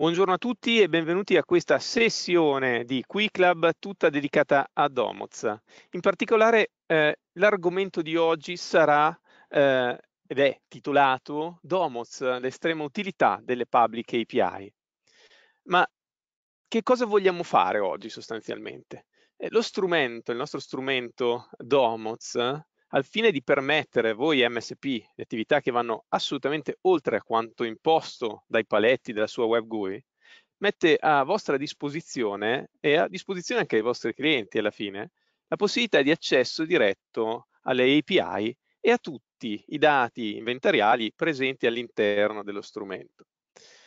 Buongiorno a tutti e benvenuti a questa sessione di Qui Club tutta dedicata a Domoz. In particolare eh, l'argomento di oggi sarà eh, ed è titolato Domoz, l'estrema utilità delle public API. Ma che cosa vogliamo fare oggi sostanzialmente? Eh, lo strumento, il nostro strumento Domoz al fine di permettere a voi MSP, le attività che vanno assolutamente oltre a quanto imposto dai paletti della sua web GUI, mette a vostra disposizione e a disposizione anche dei vostri clienti alla fine la possibilità di accesso diretto alle API e a tutti i dati inventariali presenti all'interno dello strumento.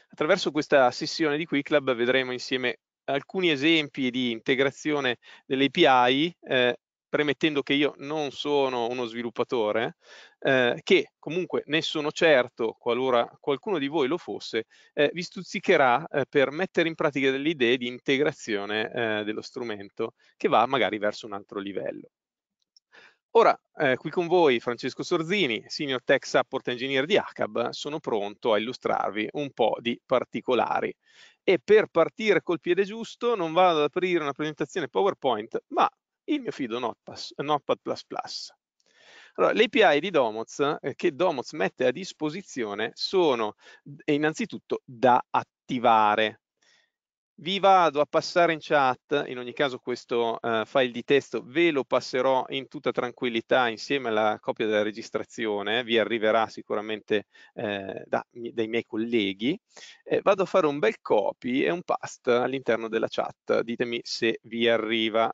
Attraverso questa sessione di QuickLab vedremo insieme alcuni esempi di integrazione delle API eh, premettendo che io non sono uno sviluppatore, eh, che comunque ne sono certo, qualora qualcuno di voi lo fosse, eh, vi stuzzicherà eh, per mettere in pratica delle idee di integrazione eh, dello strumento che va magari verso un altro livello. Ora, eh, qui con voi Francesco Sorzini, Senior Tech Support Engineer di ACAB, sono pronto a illustrarvi un po' di particolari. E per partire col piede giusto non vado ad aprire una presentazione PowerPoint, ma il mio fido Notepad++. Allora, le API di Domoz eh, che Domoz mette a disposizione sono innanzitutto da attivare. Vi vado a passare in chat, in ogni caso questo eh, file di testo ve lo passerò in tutta tranquillità insieme alla copia della registrazione, eh, vi arriverà sicuramente eh, da, dai miei colleghi. Eh, vado a fare un bel copy e un past all'interno della chat, ditemi se vi arriva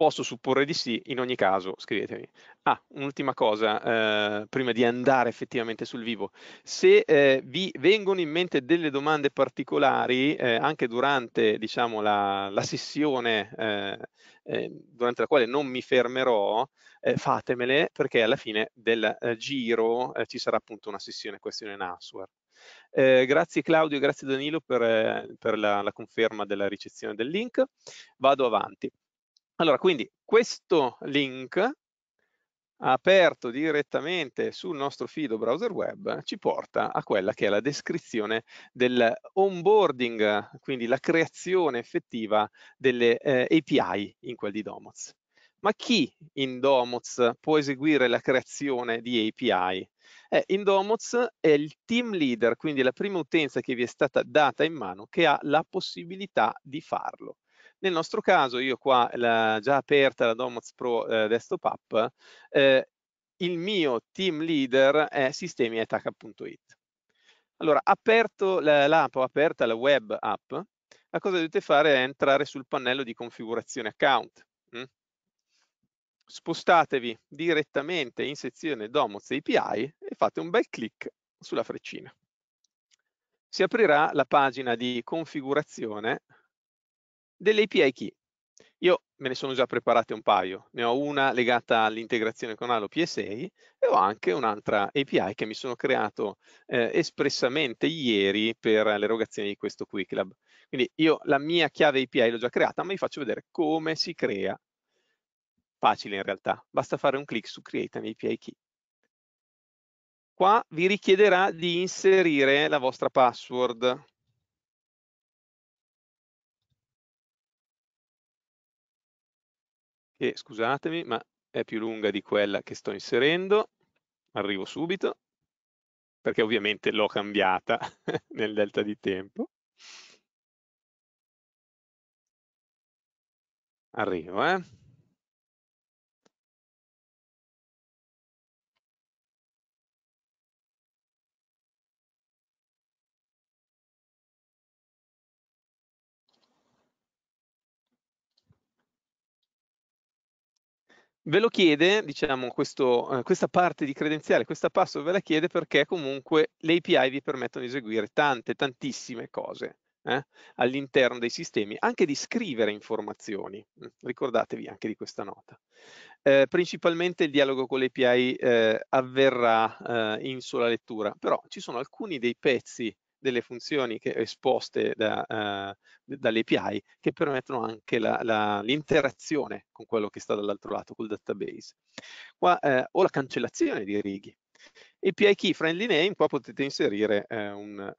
Posso supporre di sì, in ogni caso scrivetemi. Ah, un'ultima cosa, eh, prima di andare effettivamente sul vivo. Se eh, vi vengono in mente delle domande particolari, eh, anche durante diciamo, la, la, sessione eh, eh, durante la quale non mi fermerò, eh, fatemele perché alla fine del giro ci sarà appunto una sessione question and answer. Eh, grazie Claudio grazie Danilo per, per la, la conferma della ricezione del link. Vado avanti. Allora, quindi questo link aperto direttamente sul nostro fido browser web ci porta a quella che è la descrizione del onboarding, quindi la creazione effettiva delle eh, API in quel di Domoz. Ma chi in Domoz può eseguire la creazione di API? Eh, in Domoz è il team leader, quindi la prima utenza che vi è stata data in mano, che ha la possibilità di farlo. Nel nostro caso io qua la, già aperta la Domoz Pro eh, Desktop App, eh, il mio team leader è sistemi.it. Allora, aperto l'app o aperta la web app, la cosa che dovete fare è entrare sul pannello di configurazione account. Hm? Spostatevi direttamente in sezione Domoz API e fate un bel clic sulla freccina. Si aprirà la pagina di configurazione delle API key. Io me ne sono già preparate un paio, ne ho una legata all'integrazione con Halo PSA e ho anche un'altra API che mi sono creato eh, espressamente ieri per l'erogazione di questo Quick Lab. Quindi io la mia chiave API l'ho già creata, ma vi faccio vedere come si crea. Facile in realtà, basta fare un clic su Create an API Key. Qua vi richiederà di inserire la vostra password, e scusatemi ma è più lunga di quella che sto inserendo, arrivo subito, perché ovviamente l'ho cambiata nel delta di tempo. Arrivo, eh? Ve lo chiede, diciamo, questo, eh, questa parte di credenziale, questa password ve la chiede perché comunque le API vi permettono di eseguire tante, tantissime cose eh, all'interno dei sistemi, anche di scrivere informazioni, mm, ricordatevi anche di questa nota. Eh, principalmente il dialogo con le API eh, avverrà eh, in sola lettura, però ci sono alcuni dei pezzi delle funzioni che, esposte da, eh, dall'API che permettono anche l'interazione con quello che sta dall'altro lato, col database. Qua, eh, o la cancellazione di righi. API key friendly name, qua potete inserire eh, un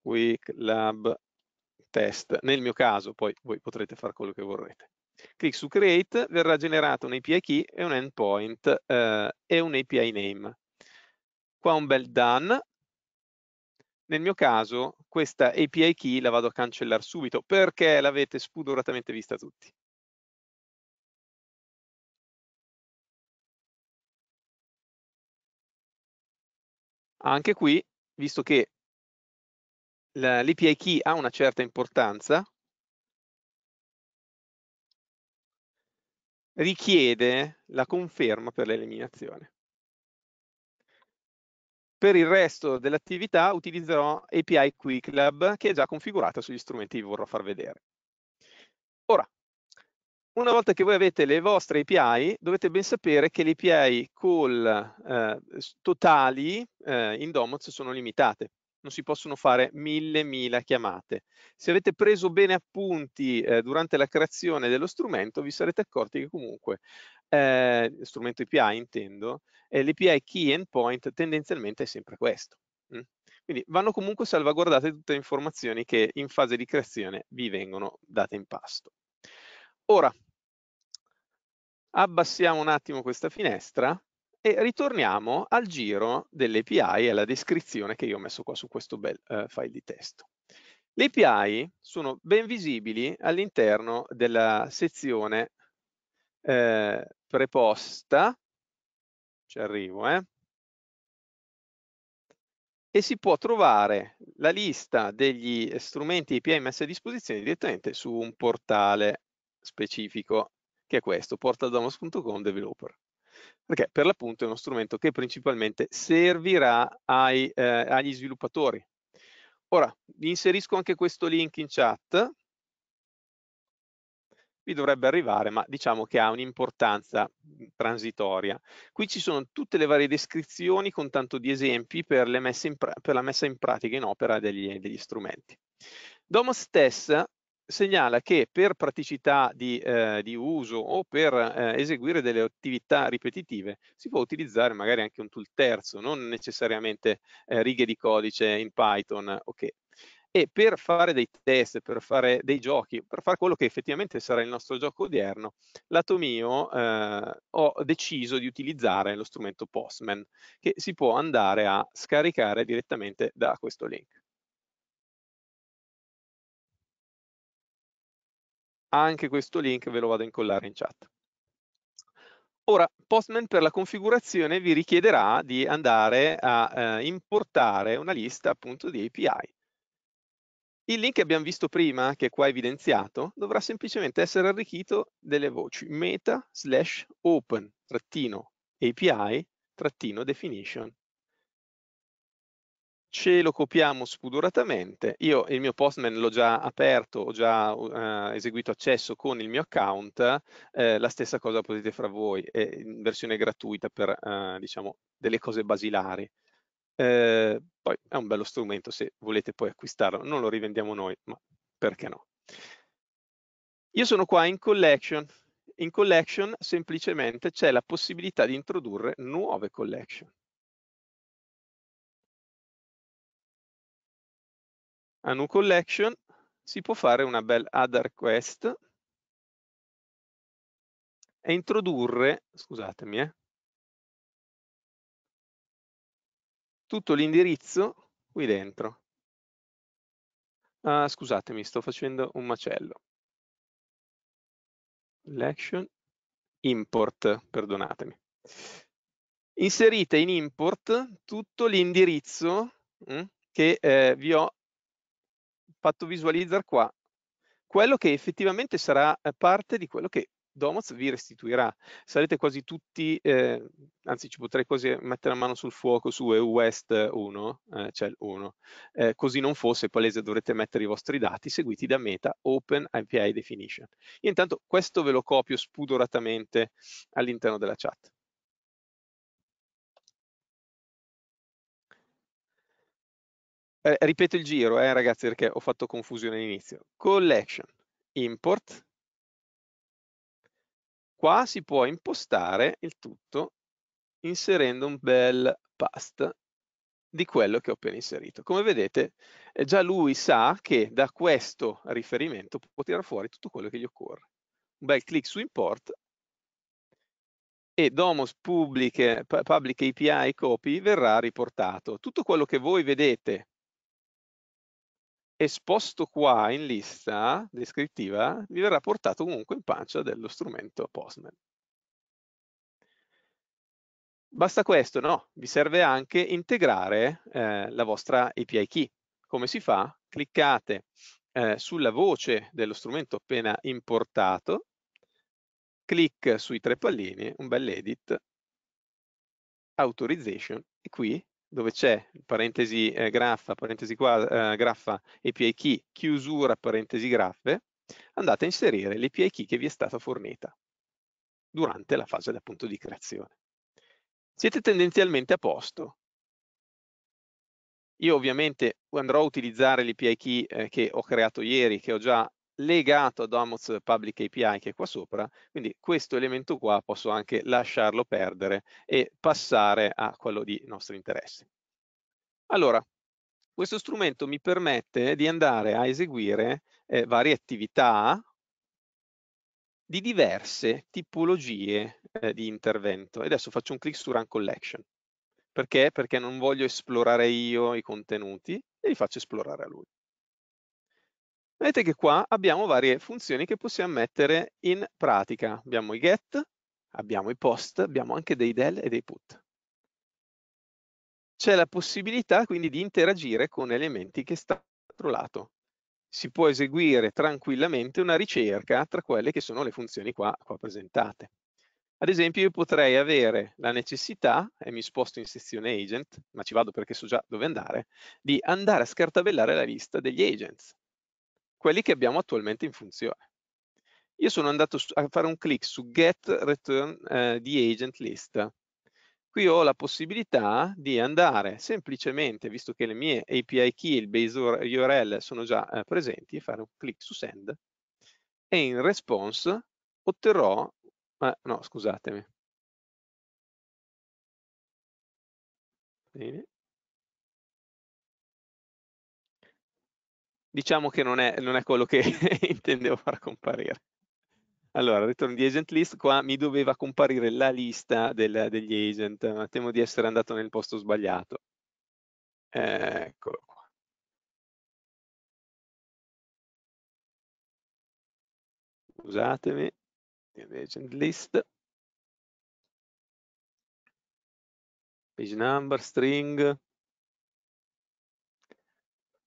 quick lab test. Nel mio caso poi voi potrete fare quello che vorrete. Clic su create, verrà generato un API key e un endpoint eh, e un API name. Qua un bel done nel mio caso questa API key la vado a cancellare subito perché l'avete spudoratamente vista tutti. Anche qui, visto che l'API key ha una certa importanza, richiede la conferma per l'eliminazione. Per il resto dell'attività utilizzerò API QuickLab che è già configurata sugli strumenti che vi vorrò far vedere. Ora, una volta che voi avete le vostre API, dovete ben sapere che le API call eh, totali eh, in Domoz sono limitate. Non si possono fare mille, mille chiamate. Se avete preso bene appunti eh, durante la creazione dello strumento, vi sarete accorti che comunque eh, strumento API intendo, eh, l'API key endpoint tendenzialmente è sempre questo. Mh? Mm. Quindi vanno comunque salvaguardate tutte le informazioni che in fase di creazione vi vengono date in pasto. Ora, abbassiamo un attimo questa finestra e ritorniamo al giro dell'API e alla descrizione che io ho messo qua su questo bel eh, file di testo. Le API sono ben visibili all'interno della sezione eh, preposta, ci arrivo, eh, e si può trovare la lista degli strumenti IPA messi a disposizione direttamente su un portale specifico, che è questo, portaldomos.com developer perché per l'appunto è uno strumento che principalmente servirà ai, eh, agli sviluppatori. Ora, vi inserisco anche questo link in chat, vi dovrebbe arrivare, ma diciamo che ha un'importanza mhmm, transitoria. Qui ci sono tutte le varie descrizioni con tanto di esempi per, per la messa in pratica in opera degli, degli strumenti. Domus stessa segnala che per praticità di, eh, di uso o per eh, eseguire delle attività ripetitive si può utilizzare magari anche un tool terzo, non necessariamente eh, righe di codice in Python okay e per fare dei test, per fare dei giochi, per fare quello che effettivamente sarà il nostro gioco odierno, lato mio eh, ho deciso di utilizzare lo strumento Postman che si può andare a scaricare direttamente da questo link. Anche questo link ve lo vado a incollare in chat. Ora, Postman per la configurazione vi richiederà di andare a eh, importare una lista appunto di API il link che abbiamo visto prima, che è qua evidenziato, dovrà semplicemente essere arricchito delle voci meta slash open trattino API trattino definition. Ce lo copiamo spudoratamente. Io il mio Postman l'ho già aperto, ho già eh, eseguito accesso con il mio account. Eh, la stessa cosa potete fare voi, è in versione gratuita per eh, diciamo, delle cose basilari. Eh, poi è un bello strumento se volete poi acquistarlo, non lo rivendiamo noi, ma perché no? Io sono qua in collection, in collection semplicemente c'è la possibilità di introdurre nuove collection. A new collection si può fare una bella add request e introdurre, scusatemi, eh, tutto l'indirizzo qui dentro. Ah, scusatemi, sto facendo un macello. Collection import, perdonatemi. Inserite in import tutto l'indirizzo mm, che eh, vi ho fatto visualizzare qua, quello che effettivamente sarà eh, parte di quello che Domoz vi restituirà. Sarete quasi tutti, eh, anzi ci potrei quasi mettere la mano sul fuoco su EU West 1, eh, cioè 1. Eh, così non fosse palese dovrete mettere i vostri dati seguiti da meta open API definition. Io intanto questo ve lo copio spudoratamente all'interno della chat. Eh, ripeto il giro, eh, ragazzi, perché ho fatto confusione all'inizio. Collection, import, Qua si può impostare il tutto inserendo un bel past di quello che ho appena inserito. Come vedete, eh, già lui sa che da questo riferimento può tirare fuori tutto quello che gli occorre. Un bel clic su import e Domos public, public API copy verrà riportato. Tutto quello che voi vedete esposto qua in lista descrittiva, vi verrà portato comunque in pancia dello strumento Postman. Basta questo? No, vi serve anche integrare eh, la vostra API key. Come si fa? Cliccate eh, sulla voce dello strumento appena importato, clic sui tre pallini, un bel edit, authorization, e qui dove c'è parentesi eh, graffa, parentesi qua, eh, graffa API key, chiusura parentesi graffe, andate a inserire l'API key che vi è stata fornita durante la fase appunto di creazione. Siete tendenzialmente a posto. Io ovviamente andrò a utilizzare l'API key eh, che ho creato ieri, che ho già legato ad Amos Public API che è qua sopra, quindi questo elemento qua posso anche lasciarlo perdere e passare a quello di nostro interesse. Allora, questo strumento mi permette di andare a eseguire eh, varie attività di diverse tipologie eh, di intervento. adesso faccio un clic su Run Collection. Perché? Perché non voglio esplorare io i contenuti e li faccio esplorare a lui. Vedete che qua abbiamo varie funzioni che possiamo mettere in pratica. Abbiamo i get, abbiamo i post, abbiamo anche dei del e dei put. C'è la possibilità quindi di interagire con elementi che sta dall'altro lato. Si può eseguire tranquillamente una ricerca tra quelle che sono le funzioni qua, qua presentate. Ad esempio io potrei avere la necessità, e mi sposto in sezione agent, ma ci vado perché so già dove andare, di andare a scartabellare la lista degli agents quelli che abbiamo attualmente in funzione. Io sono andato a fare un clic su Get Return eh, di Agent List. Qui ho la possibilità di andare semplicemente, visto che le mie API key, e il base URL sono già eh, presenti, fare un clic su Send e in response otterrò, eh, no scusatemi, diciamo che non è, non è quello che intendevo far comparire. Allora, ritorno di agent list, qua mi doveva comparire la lista del, degli agent, ma temo di essere andato nel posto sbagliato. Eh, eccolo qua. Scusatemi, agent list. Page number, string.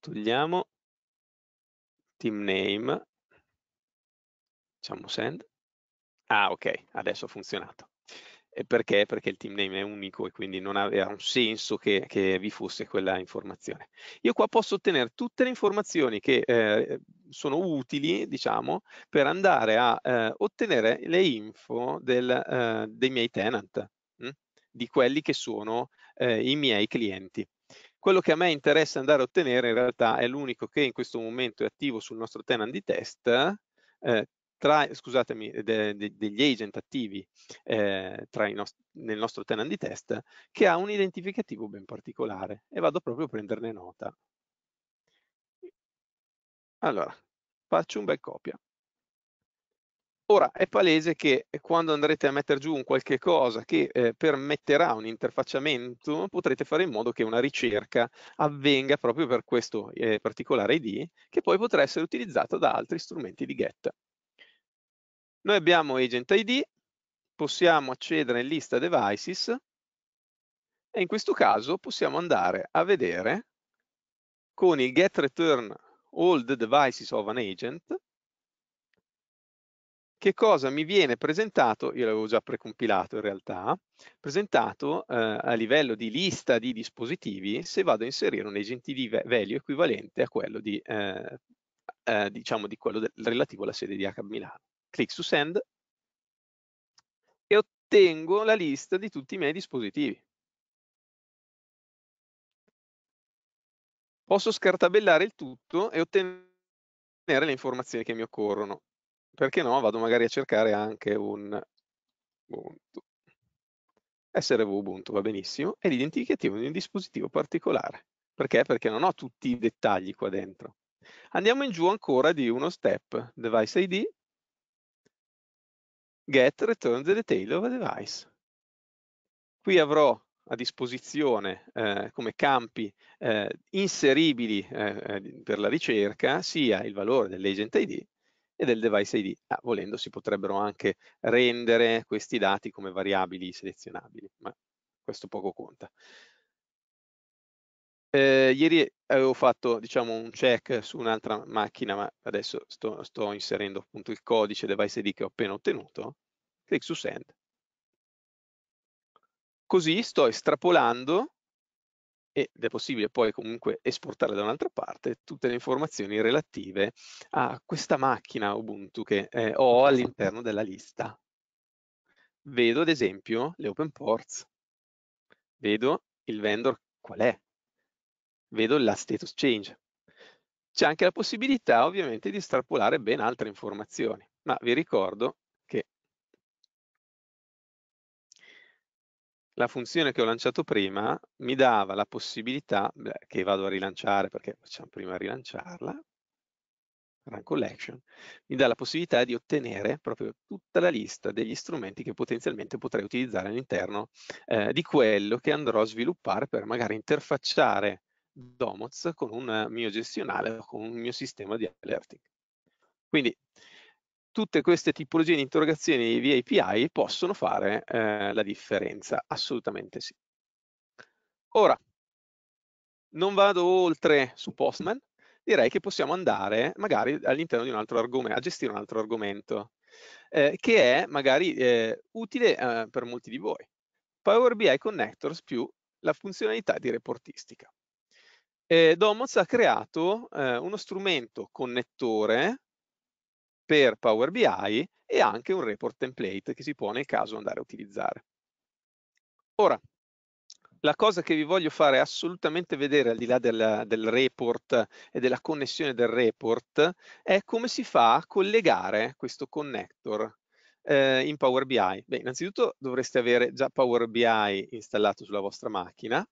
Togliamo team name, facciamo send. Ah, ok, adesso ha funzionato. E perché? Perché il team name è unico e quindi non aveva un senso che, che vi fosse quella informazione. Io qua posso ottenere tutte le informazioni che eh, sono utili, diciamo, per andare a eh, ottenere le info del, eh, dei miei tenant, mh? Hm, di quelli che sono eh, i miei clienti. Quello che a me interessa andare a ottenere in realtà è l'unico che in questo momento è attivo sul nostro tenant di test, eh, tra, scusatemi, de, de, degli agent attivi eh, nost nel nostro tenant di test che ha un identificativo ben particolare e vado proprio a prenderne nota. Allora, faccio un bel copia. Ora è palese che eh, quando andrete a mettere giù un qualche cosa che eh, permetterà un interfacciamento, potrete fare in modo che una ricerca avvenga proprio per questo eh, particolare ID, che poi potrà essere utilizzata da altri strumenti di GET. Noi abbiamo Agent ID, possiamo accedere in lista devices e in questo caso possiamo andare a vedere con il get return all devices of an agent che cosa mi viene presentato, io l'avevo già precompilato in realtà, presentato eh, a livello di lista di dispositivi se vado a inserire un agent di value equivalente a quello di, eh, eh, diciamo di quello relativo alla sede di HB Milano. Clic su Send e ottengo la lista di tutti i miei dispositivi. Posso scartabellare il tutto e ottenere le informazioni che mi occorrono perché no, vado magari a cercare anche un Ubuntu. SRV Ubuntu va benissimo, e l'identificativo di un dispositivo particolare. Perché? Perché non ho tutti i dettagli qua dentro. Andiamo in giù ancora di uno step, device ID, get return the detail of a device. Qui avrò a disposizione eh, come campi eh, inseribili eh, eh per la ricerca sia il valore dell'agent ID e del device ID. Ah, volendo si potrebbero anche rendere questi dati come variabili selezionabili, ma questo poco conta. Eh, ieri avevo fatto diciamo, un check su un'altra macchina, ma adesso sto, sto, inserendo appunto il codice device ID che ho appena ottenuto. Clic su Send. Così sto estrapolando ed è possibile poi comunque esportare da un'altra parte tutte le informazioni relative a questa macchina Ubuntu che eh, ho all'interno della lista. Vedo ad esempio le open ports, vedo il vendor qual è, vedo la status change. C'è anche la possibilità ovviamente di estrapolare ben altre informazioni, ma vi ricordo la funzione che ho lanciato prima mi dava la possibilità, beh, che vado a rilanciare perché facciamo prima rilanciarla, run collection, mi dà la possibilità di ottenere proprio tutta la lista degli strumenti che potenzialmente potrei utilizzare all'interno eh, di quello che andrò a sviluppare per magari interfacciare Domoz con un mio gestionale o con un mio sistema di alerting. Quindi tutte queste tipologie di interrogazioni via API possono fare eh, la differenza, assolutamente sì. Ora, non vado oltre su Postman, direi che possiamo andare magari all'interno di un altro argomento, a gestire un altro argomento, eh, che è magari eh, utile eh, per molti di voi. Power BI Connectors più la funzionalità di reportistica. Eh, Domoz ha creato eh, uno strumento connettore per Power BI e anche un report template che si può nel caso andare a utilizzare. Ora, la cosa che vi voglio fare assolutamente vedere al di là del, del, report e della connessione del report è come si fa a collegare questo connector eh, in Power BI. Beh, innanzitutto dovreste avere già Power BI installato sulla vostra macchina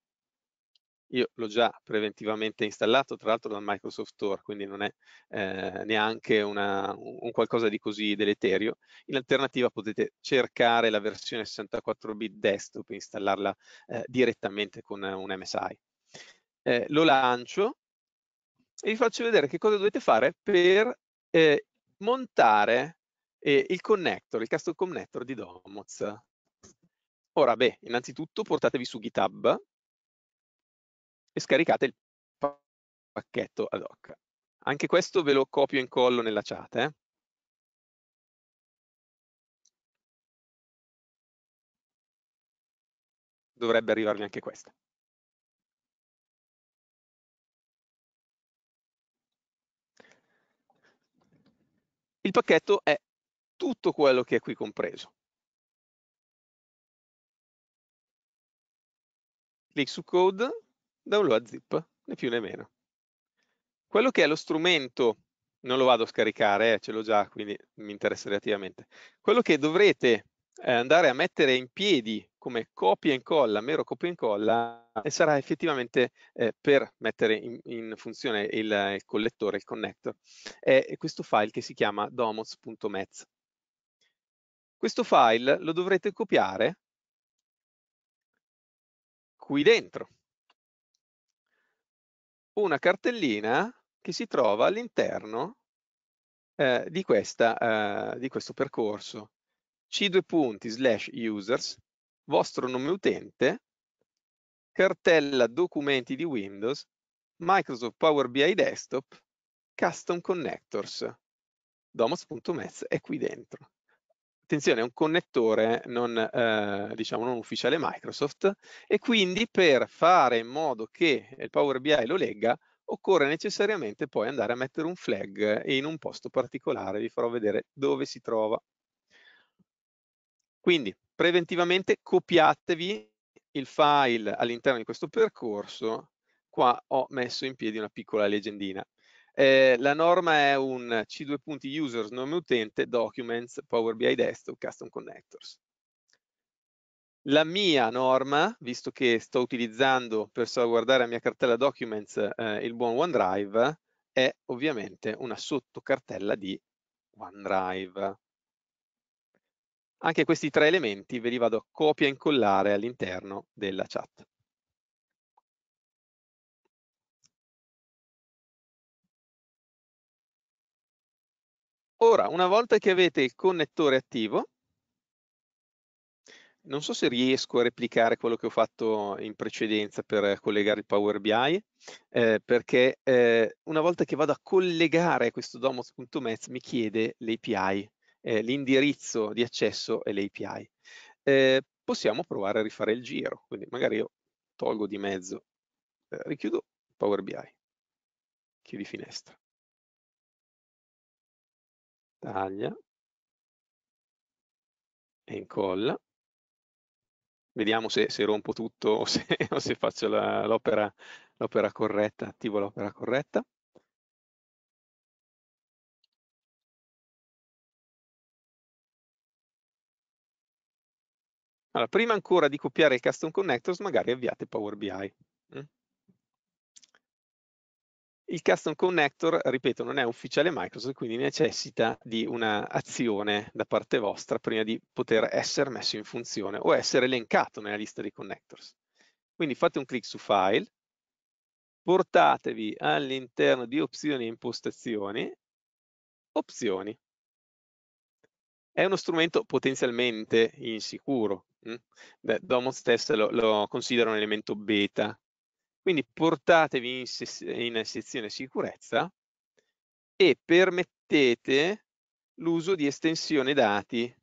io l'ho già preventivamente installato, tra l'altro da Microsoft Store, quindi non è eh, neanche una, un qualcosa di così deleterio. In alternativa potete cercare la versione 64-bit desktop e installarla eh, direttamente con un MSI. Eh, lo lancio e vi faccio vedere che cosa dovete fare per eh, montare eh, il connector, il custom connector di Domoz. Ora, beh, innanzitutto portatevi su GitHub, e scaricate il pacchetto ad hoc. Anche questo ve lo copio e incollo nella chat. Eh? Dovrebbe arrivarvi anche questa. Il pacchetto è tutto quello che è qui compreso. Clic su code, da un a zip, né più né meno. Quello che è lo strumento, non lo vado a scaricare, eh, ce l'ho già, quindi mi interessa relativamente. Quello che dovrete eh, andare a mettere in piedi come copia e incolla, mero copia e incolla, e eh, sarà effettivamente eh, per mettere in, in funzione il, il, collettore, il connector, è questo file che si chiama domoz.mez. Questo file lo dovrete copiare qui dentro una cartellina che si trova all'interno eh, di, eh, di, questo percorso. C2 punti slash users, vostro nome utente, cartella documenti di Windows, Microsoft Power BI Desktop, Custom Connectors. Domos.mez è qui dentro attenzione, è un connettore non, eh, diciamo, non ufficiale Microsoft e quindi per fare in modo che il Power BI lo legga occorre necessariamente poi andare a mettere un flag in un posto particolare, vi farò vedere dove si trova. Quindi preventivamente copiatevi il file all'interno di questo percorso, qua ho messo in piedi una piccola leggendina. Eh, la norma è un C2 punti users, nome utente, documents, Power BI desktop, custom connectors. La mia norma, visto che sto utilizzando per salvaguardare la mia cartella documents eh, il buon OneDrive, è ovviamente una sottocartella di OneDrive. Anche questi tre elementi ve li vado a copia e incollare all'interno della chat. Ora, una volta che avete il connettore attivo, non so se riesco a replicare quello che ho fatto in precedenza per collegare il Power BI, eh, perché eh, una volta che vado a collegare questo domos.mez mi chiede l'API, eh, l'indirizzo di accesso e l'API. Eh, possiamo provare a rifare il giro, quindi magari io tolgo di mezzo, eh, richiudo Power BI, chiudi finestra taglia e incolla. Vediamo se, se rompo tutto o se, o se faccio l'opera corretta, attivo l'opera corretta. Allora, prima ancora di copiare il custom connectors, magari avviate Power BI. Mm. Il custom connector, ripeto, non è ufficiale Microsoft, quindi necessita di un'azione da parte vostra prima di poter essere messo in funzione o essere elencato nella lista dei connectors. Quindi fate un clic su File, portatevi all'interno di Opzioni e Impostazioni, Opzioni. È uno strumento potenzialmente insicuro. Mm? Beh, Domon lo, lo considera un elemento beta, quindi portatevi in, in sezione sicurezza e permettete l'uso di estensione dati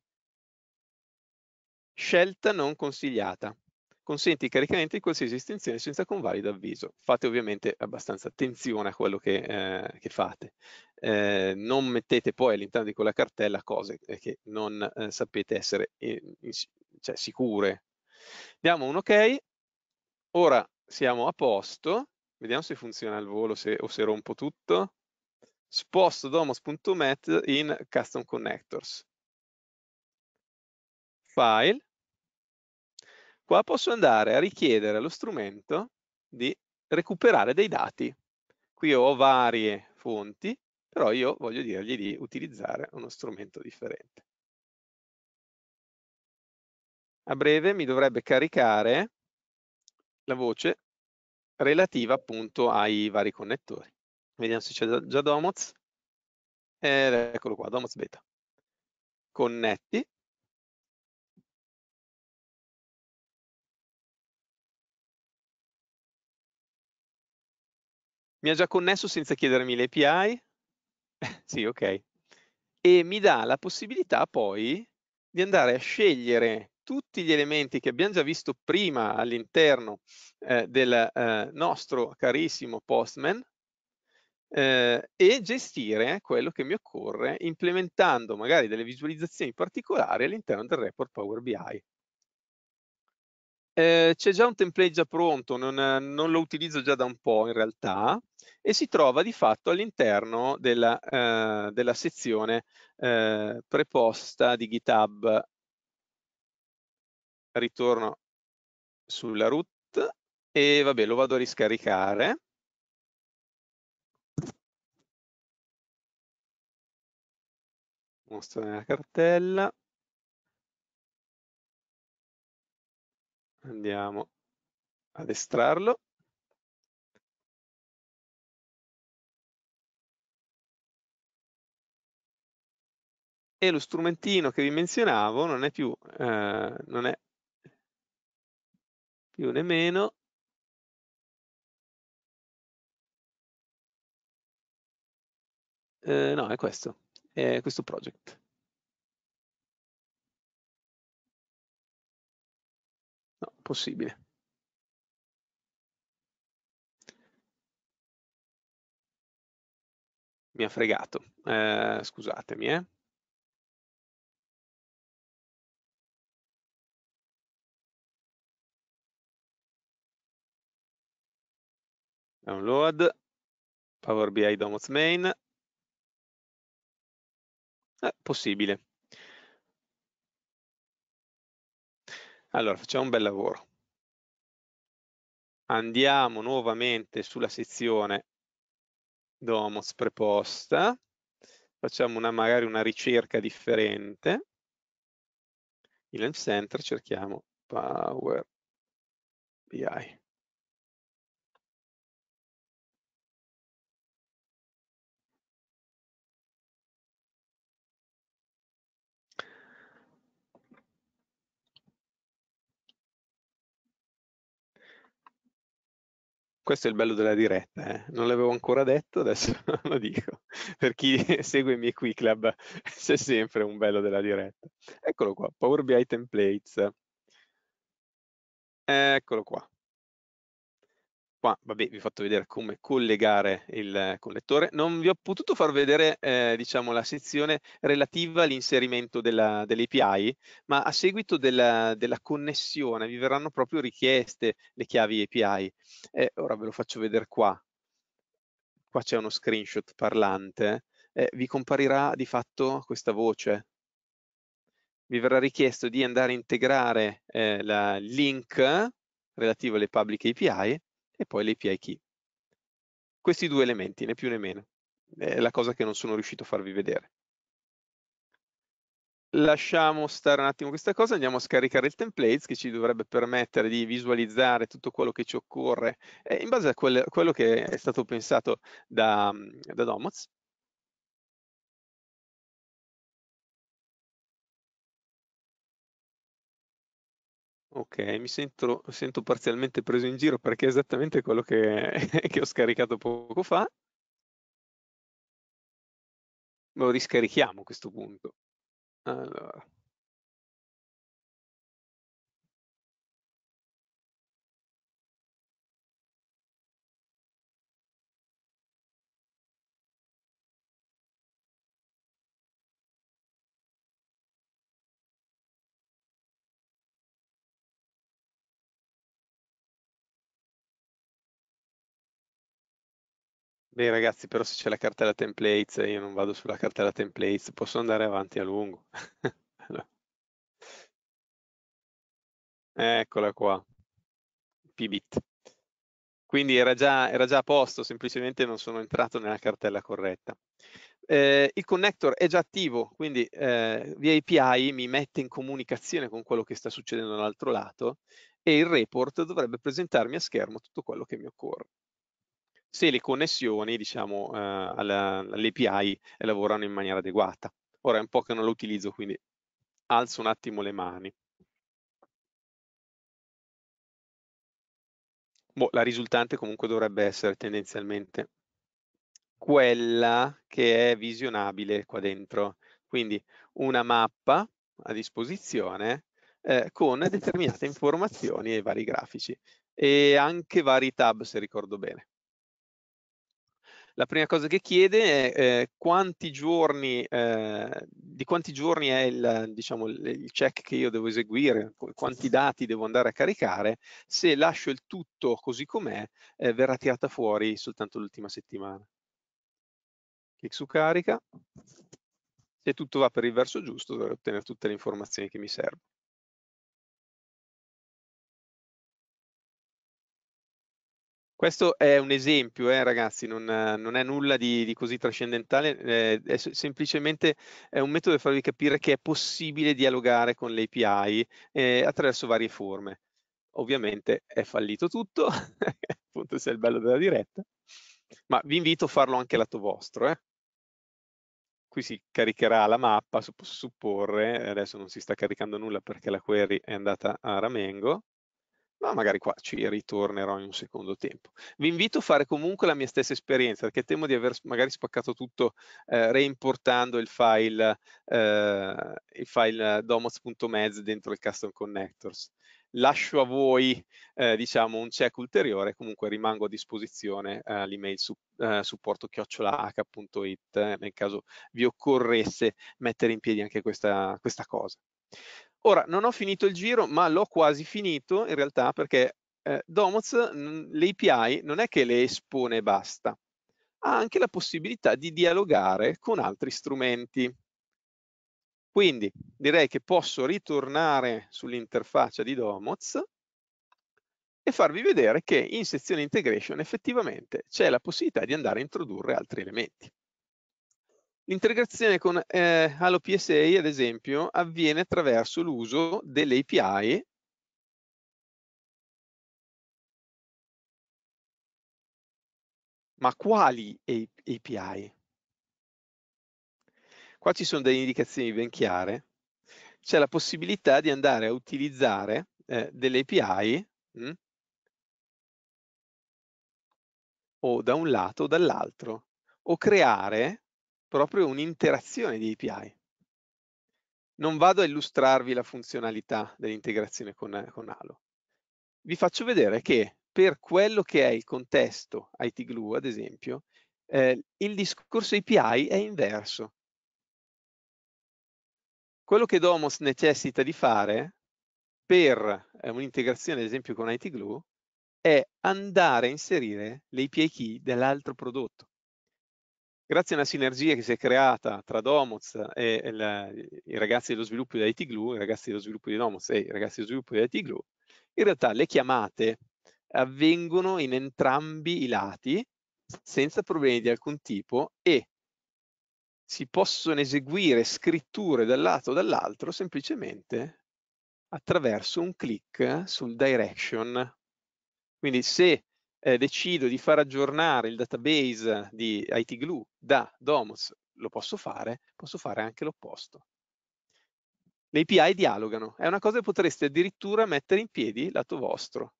scelta non consigliata. Consente il caricamento di qualsiasi estensione senza convalido avviso. Fate ovviamente abbastanza attenzione a quello che, eh, che fate. Eh, non mettete poi all'interno di quella cartella cose eh, che non eh, sapete essere eh, in, cioè, sicure. Diamo un ok. Ora siamo a posto, vediamo se funziona al volo se, o se rompo tutto, sposto domos.met in custom connectors. File. Qua posso andare a richiedere allo strumento di recuperare dei dati. Qui ho varie fonti, però io voglio dirgli di utilizzare uno strumento differente. A breve mi dovrebbe caricare la voce relativa appunto ai vari connettori. Vediamo se c'è già Domoz. Eh, eccolo qua, Domoz Beta. Connetti. Mi ha già connesso senza chiedermi l'API. sì, ok. E mi dà la possibilità poi di andare a scegliere tutti gli elementi che abbiamo già visto prima all'interno eh, del eh, nostro carissimo Postman eh, e gestire quello che mi occorre implementando magari delle visualizzazioni particolari all'interno del report Power BI. Eh, c'è già un template già pronto, non, non, lo utilizzo già da un po' in realtà e si trova di fatto all'interno della, eh, della, sezione eh, preposta di GitHub ritorno sulla root e vabbè lo vado a riscaricare mostro nella cartella andiamo ad estrarlo e lo strumentino che vi menzionavo non è più eh, non è più né meno eh, no è questo è questo project no possibile mi ha fregato eh, scusatemi eh download, Power BI Domoz Main, eh, possibile. Allora, facciamo un bel lavoro. Andiamo nuovamente sulla sezione Domoz preposta, facciamo una, magari una ricerca differente, il Launch Center cerchiamo Power BI. Questo è il bello della diretta, eh? non l'avevo ancora detto, adesso lo dico. Per chi segue i miei Quick Lab c'è sempre un bello della diretta. Eccolo qua, Power BI Templates. Eccolo qua qua vabbè, vi ho fatto vedere come collegare il eh, connettore. Non vi ho potuto far vedere eh, diciamo, la sezione relativa all'inserimento dell'API, dell ma a seguito della, della, connessione vi verranno proprio richieste le chiavi API. Eh, ora ve lo faccio vedere qua. Qua c'è uno screenshot parlante. Eh, vi comparirà di fatto questa voce. Vi verrà richiesto di andare a integrare il eh, link relativo alle public API e poi l'API key. Questi due elementi, né più né meno, è la cosa che non sono riuscito a farvi vedere. Lasciamo stare un attimo questa cosa, andiamo a scaricare il template che ci dovrebbe permettere di visualizzare tutto quello che ci occorre eh, in base a quel, quello che è stato pensato da, da Domoz Ok, mi sento, sento parzialmente preso in giro perché è esattamente quello che, che ho scaricato poco fa. Lo riscarichiamo a questo punto. Allora. Beh ragazzi, però se c'è la cartella templates io non vado sulla cartella templates, posso andare avanti a lungo. Eccola qua, pbit. Quindi era già, era già, a posto, semplicemente non sono entrato nella cartella corretta. Eh, il connector è già attivo, quindi eh, via API mi mette in comunicazione con quello che sta succedendo dall'altro lato e il report dovrebbe presentarmi a schermo tutto quello che mi occorre se le connessioni diciamo, eh, all'API lavorano in maniera adeguata. Ora è un po' che non lo utilizzo, quindi alzo un attimo le mani. Boh, la risultante comunque dovrebbe essere tendenzialmente quella che è visionabile qua dentro. Quindi una mappa a disposizione eh, con determinate informazioni e vari grafici e anche vari tab se ricordo bene la prima cosa che chiede è eh, quanti giorni, eh, di quanti giorni è il, diciamo, il, check che io devo eseguire, quanti dati devo andare a caricare, se lascio il tutto così com'è eh, verrà tirata fuori soltanto l'ultima settimana. Clic su carica, se tutto va per il verso giusto dovrei ottenere tutte le informazioni che mi servono. Questo è un esempio, eh, ragazzi, non, non, è nulla di, di così trascendentale, eh, è semplicemente è un metodo per farvi capire che è possibile dialogare con le API eh, attraverso varie forme. Ovviamente è fallito tutto, appunto se è il bello della diretta, ma vi invito a farlo anche lato vostro. Eh. Qui si caricherà la mappa, posso supporre, eh, adesso non si sta caricando nulla perché la query è andata a Ramengo, ma magari qua ci ritornerò in un secondo tempo. Vi invito a fare comunque la mia stessa esperienza, perché temo di aver magari spaccato tutto eh, reimportando il file, eh, il file domoz.mez dentro il custom connectors. Lascio a voi eh, diciamo un check ulteriore, comunque rimango a disposizione eh, l'email su, eh, supporto chiocciolahacca.it eh, nel caso vi occorresse mettere in piedi anche questa, questa cosa. Ora, non ho finito il giro, ma l'ho quasi finito in realtà perché eh, Domoz mm, le API non è che le espone e basta, ha anche la possibilità di dialogare con altri strumenti. Quindi direi che posso ritornare sull'interfaccia di Domoz e farvi vedere che in sezione integration effettivamente c'è la possibilità di andare a introdurre altri elementi. L'integrazione con eh, Halo PSA, ad esempio, avviene attraverso l'uso delle API Ma quali API? Qua ci sono delle indicazioni ben chiare. C'è la possibilità di andare a utilizzare eh, delle API mh, hm, o da un lato o dall'altro o creare proprio un'interazione di API. Non vado a illustrarvi la funzionalità dell'integrazione con, con Halo. Vi faccio vedere che per quello che è il contesto IT Glue, ad esempio, eh, il discorso API è inverso. Quello che Domos necessita di fare per eh, un'integrazione, ad esempio, con IT Glue, è andare a inserire le API key dell'altro prodotto grazie a una sinergia che si è creata tra Domoz e il, i ragazzi dello sviluppo di IT Glue, i ragazzi dello sviluppo di Domoz e i ragazzi dello sviluppo di IT Glue, in realtà le chiamate avvengono in entrambi i lati senza problemi di alcun tipo e si possono eseguire scritture dal lato o dall'altro semplicemente attraverso un click sul direction. Quindi se eh, decido di far aggiornare il database di ITGlue da Domus, lo posso fare, posso fare anche l'opposto. Le API dialogano, è una cosa che potreste addirittura mettere in piedi lato vostro.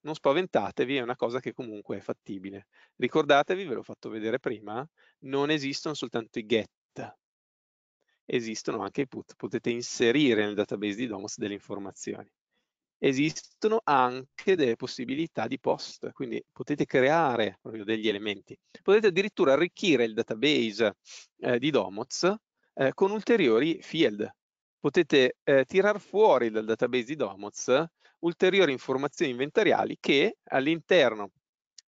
Non spaventatevi, è una cosa che comunque è fattibile. Ricordatevi, ve l'ho fatto vedere prima, non esistono soltanto i get, esistono anche i put, potete inserire nel database di Domus delle informazioni esistono anche delle possibilità di post, quindi potete creare degli elementi. Potete addirittura arricchire il database eh, di Domoz eh, con ulteriori field. Potete eh, tirar fuori dal database di Domoz ulteriori informazioni inventariali che all'interno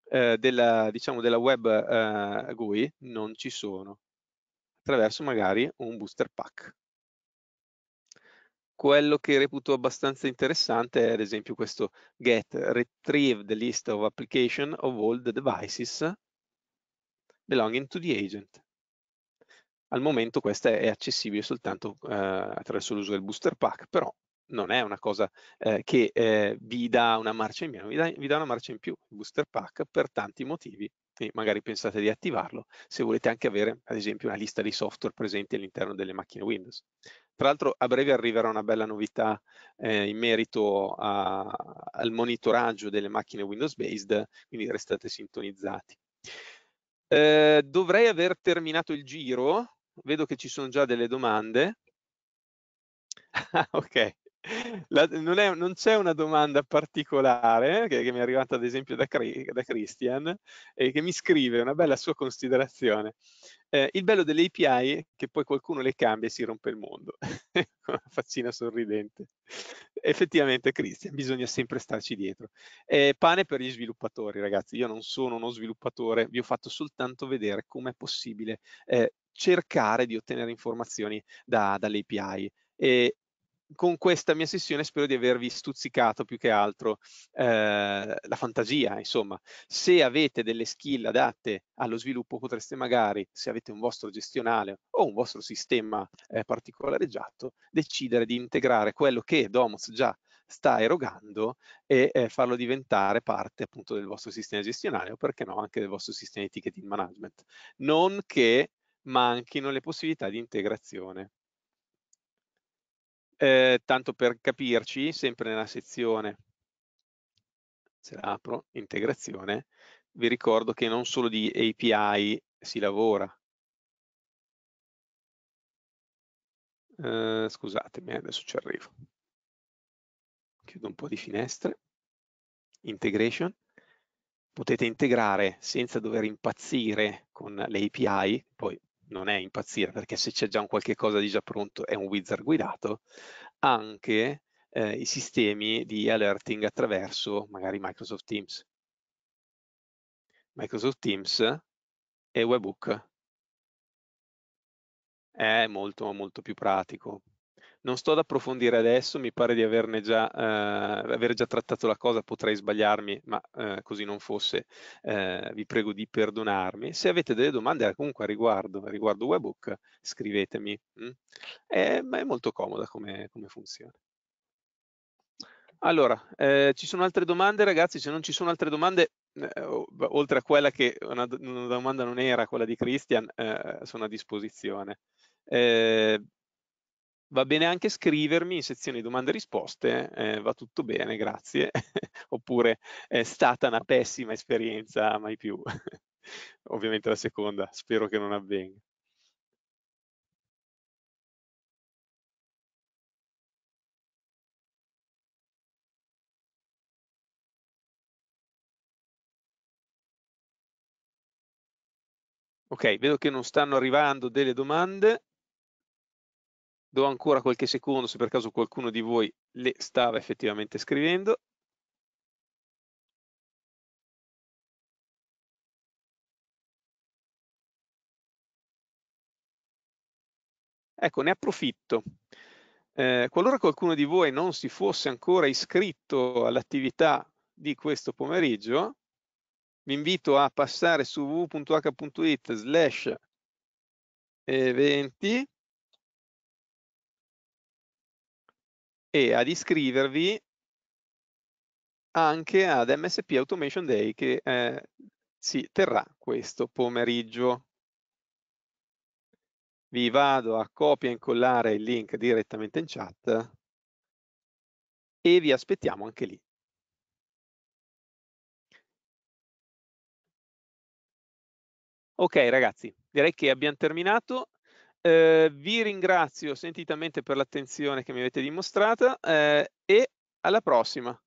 eh, della, diciamo, della, web eh, GUI non ci sono, attraverso magari un booster pack. Quello che reputo abbastanza interessante è ad esempio questo get retrieve the list of application of all the devices belonging to the agent. Al momento questa è accessibile soltanto eh, attraverso l'uso del booster pack, però non è una cosa eh, che eh, vi dà una marcia in meno, vi dà, vi dà, una marcia in più il booster pack per tanti motivi, quindi magari pensate di attivarlo se volete anche avere ad esempio una lista di software presenti all'interno delle macchine Windows. Tra l'altro a breve arriverà una bella novità eh, in merito a, al monitoraggio delle macchine Windows-based, quindi restate sintonizzati. Eh, dovrei aver terminato il giro, vedo che ci sono già delle domande. Ah, ok, la, non, è, non, c'è una domanda particolare che, che mi è arrivata ad esempio da, da Christian e che mi scrive una bella sua considerazione. Eh, il bello delle API è che poi qualcuno le cambia e si rompe il mondo, ecco, faccina sorridente. Effettivamente Christian, bisogna sempre starci dietro. Eh, pane per gli sviluppatori ragazzi, io non sono uno sviluppatore, vi ho fatto soltanto vedere com'è possibile eh, cercare di ottenere informazioni da, dalle API. E, con questa mia sessione spero di avervi stuzzicato più che altro eh, la fantasia, insomma. Se avete delle skill adatte allo sviluppo potreste magari, se avete un vostro gestionale o un vostro sistema eh, particolareggiato, decidere di integrare quello che Domus già sta erogando e eh, farlo diventare parte appunto del vostro sistema gestionale o perché no anche del vostro sistema di ticketing management. Non che manchino le possibilità di integrazione eh, tanto per capirci, sempre nella sezione, se la apro, integrazione, vi ricordo che non solo di API si lavora. Eh, scusatemi, adesso ci arrivo. Chiudo un po' di finestre. Integration. Potete integrare senza dover impazzire con le API, poi non è impazzire, perché se c'è già un qualche cosa di già pronto è un wizard guidato, anche eh, i sistemi di alerting attraverso magari Microsoft Teams. Microsoft Teams e Webhook è molto molto più pratico non sto ad approfondire adesso, mi pare di averne già, eh, aver già trattato la cosa, potrei sbagliarmi, ma eh, così non fosse, eh, vi prego di perdonarmi. Se avete delle domande comunque a riguardo, a riguardo webhook, scrivetemi, mm? è, ma è molto comoda come, come funziona. Allora, eh, ci sono altre domande ragazzi? Se non ci sono altre domande, eh, oltre a quella che una, una, domanda non era, quella di Christian, eh, sono a disposizione. Eh, va bene anche scrivermi in sezione domande e risposte, eh, va tutto bene, grazie, oppure è stata una pessima esperienza, mai più. Ovviamente la seconda, spero che non avvenga. Ok, vedo che non stanno arrivando delle domande. Do ancora qualche secondo se per caso qualcuno di voi le stava effettivamente scrivendo. Ecco, ne approfitto. Eh, qualora qualcuno di voi non si fosse ancora iscritto all'attività di questo pomeriggio, vi invito a passare su www.h.it slash eventi e ad iscrivervi anche ad MSP Automation Day che eh, si terrà questo pomeriggio. Vi vado a copia e incollare il link direttamente in chat e vi aspettiamo anche lì. Ok ragazzi, direi che abbiamo terminato. Eh, vi ringrazio sentitamente per l'attenzione che mi avete dimostrato eh, e alla prossima.